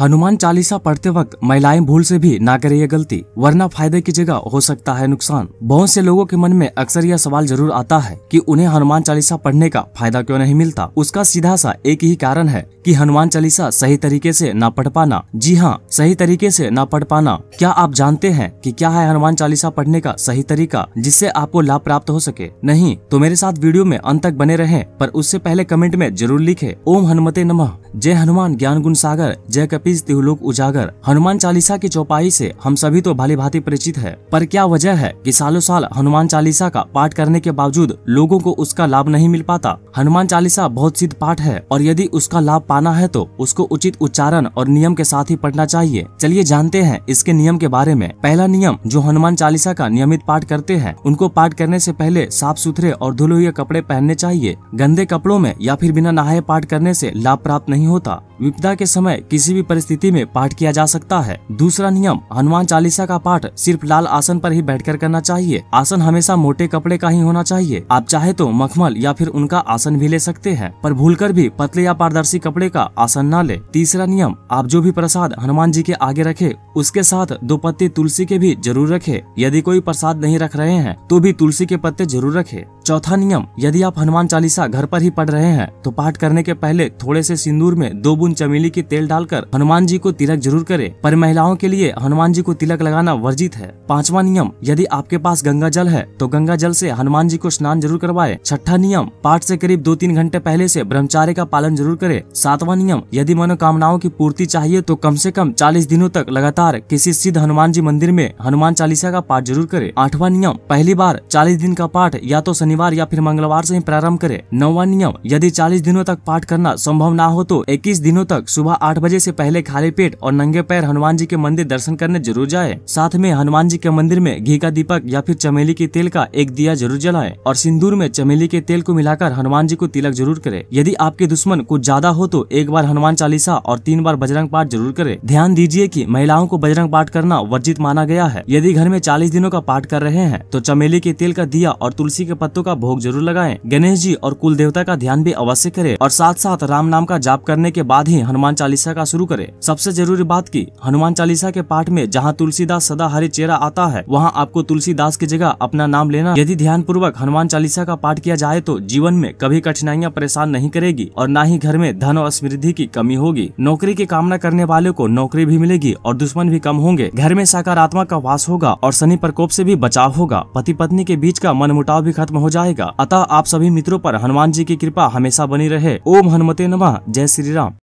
हनुमान चालीसा पढ़ते वक्त महिलाएं भूल से भी ना करें ये गलती वरना फायदे की जगह हो सकता है नुकसान बहुत से लोगों के मन में अक्सर यह सवाल जरूर आता है कि उन्हें हनुमान चालीसा पढ़ने का फायदा क्यों नहीं मिलता उसका सीधा सा एक ही कारण है कि हनुमान चालीसा सही तरीके से ना पढ़ पाना जी हाँ सही तरीके से ना पढ़ पाना क्या आप जानते हैं कि क्या है हनुमान चालीसा पढ़ने का सही तरीका जिससे आपको लाभ प्राप्त हो सके नहीं तो मेरे साथ वीडियो में अंत तक बने रहें पर उससे पहले कमेंट में जरूर लिखे ओम हनुमते नमः जय हनुमान ज्ञान गुण सागर जय कपि छब्बीस तिहलोक उजागर हनुमान चालीसा की चौपाई से हम सभी तो भली भांति परिचित है पर क्या वजह है कि सालों साल हनुमान चालीसा का पाठ करने के बावजूद लोगों को उसका लाभ नहीं मिल पाता हनुमान चालीसा बहुत सिद्ध पाठ है और यदि उसका लाभ पाना है तो उसको उचित उच्चारण और नियम के साथ ही पढ़ना चाहिए चलिए जानते हैं इसके नियम के बारे में पहला नियम जो हनुमान चालीसा का नियमित पाठ करते हैं उनको पाठ करने से पहले साफ सुथरे और धुले हुए कपड़े पहनने चाहिए गंदे कपड़ों में या फिर बिना नहाए पाठ करने से लाभ प्राप्त नहीं होता विपदा के समय किसी भी परिस्थिति स्थिति में पाठ किया जा सकता है दूसरा नियम हनुमान चालीसा का पाठ सिर्फ लाल आसन पर ही बैठकर करना चाहिए आसन हमेशा मोटे कपड़े का ही होना चाहिए आप चाहे तो मखमल या फिर उनका आसन भी ले सकते हैं पर भूलकर भी पतले या पारदर्शी कपड़े का आसन न ले तीसरा नियम आप जो भी प्रसाद हनुमान जी के आगे रखे उसके साथ दो पत्ते तुलसी के भी जरूर रखे यदि कोई प्रसाद नहीं रख रहे हैं तो भी तुलसी के पत्ते जरूर रखे चौथा नियम यदि आप हनुमान चालीसा घर पर ही पढ़ रहे हैं तो पाठ करने के पहले थोड़े से सिंदूर में दो बूंद चमेली की तेल डालकर हनुमान जी को तिलक जरूर करें पर महिलाओं के लिए हनुमान जी को तिलक लगाना वर्जित है पांचवा नियम यदि आपके पास गंगा जल है तो गंगा जल से हनुमान जी को स्नान जरूर करवाए छठा नियम पाठ से करीब दो तीन घंटे पहले से ब्रह्मचार्य का पालन जरूर करे सातवा नियम यदि मनोकामनाओं की पूर्ति चाहिए तो कम से कम चालीस दिनों तक लगातार किसी सिद्ध हनुमान जी मंदिर में हनुमान चालीसा का पाठ जरूर करे आठवा नियम पहली बार चालीस दिन का पाठ या तो शनिवार शनिवार या फिर मंगलवार से ही प्रारंभ करें नौवा नियम यदि 40 दिनों तक पाठ करना संभव ना हो तो 21 दिनों तक सुबह आठ बजे से पहले खाली पेट और नंगे पैर हनुमान जी के मंदिर दर्शन करने जरूर जाए साथ में हनुमान जी के मंदिर में घी का दीपक या फिर चमेली के तेल का एक दिया जरूर जलाए और सिंदूर में चमेली के तेल को मिलाकर हनुमान जी को तिलक जरूर करे यदि आपके दुश्मन कुछ ज्यादा हो तो एक बार हनुमान चालीसा और तीन बार बजरंग पाठ जरूर करे ध्यान दीजिए की महिलाओं को बजरंग पाठ करना वर्जित माना गया है यदि घर में चालीस दिनों का पाठ कर रहे हैं तो चमेली के तेल का दिया और तुलसी के पत्तों का भोग जरूर लगाए गणेश जी और कुल देवता का ध्यान भी अवश्य करे और साथ साथ राम नाम का जाप करने के बाद ही हनुमान चालीसा का शुरू करे सबसे जरूरी बात की हनुमान चालीसा के पाठ में जहाँ तुलसीदास सदा हरे चेहरा आता है वहाँ आपको तुलसीदास की जगह अपना नाम लेना यदि ध्यान पूर्वक हनुमान चालीसा का पाठ किया जाए तो जीवन में कभी कठिनाइयाँ परेशान नहीं करेगी और न ही घर में धन और समृद्धि की कमी होगी नौकरी की कामना करने वाले को नौकरी भी मिलेगी और दुश्मन भी कम होंगे घर में सकारात्मक का वास होगा और शनि प्रकोप से भी बचाव होगा पति पत्नी के बीच का मनमुटाव भी खत्म हो जाए जाएगा अतः आप सभी मित्रों पर हनुमान जी की कृपा हमेशा बनी रहे ओम हनुमते नमः जय श्री राम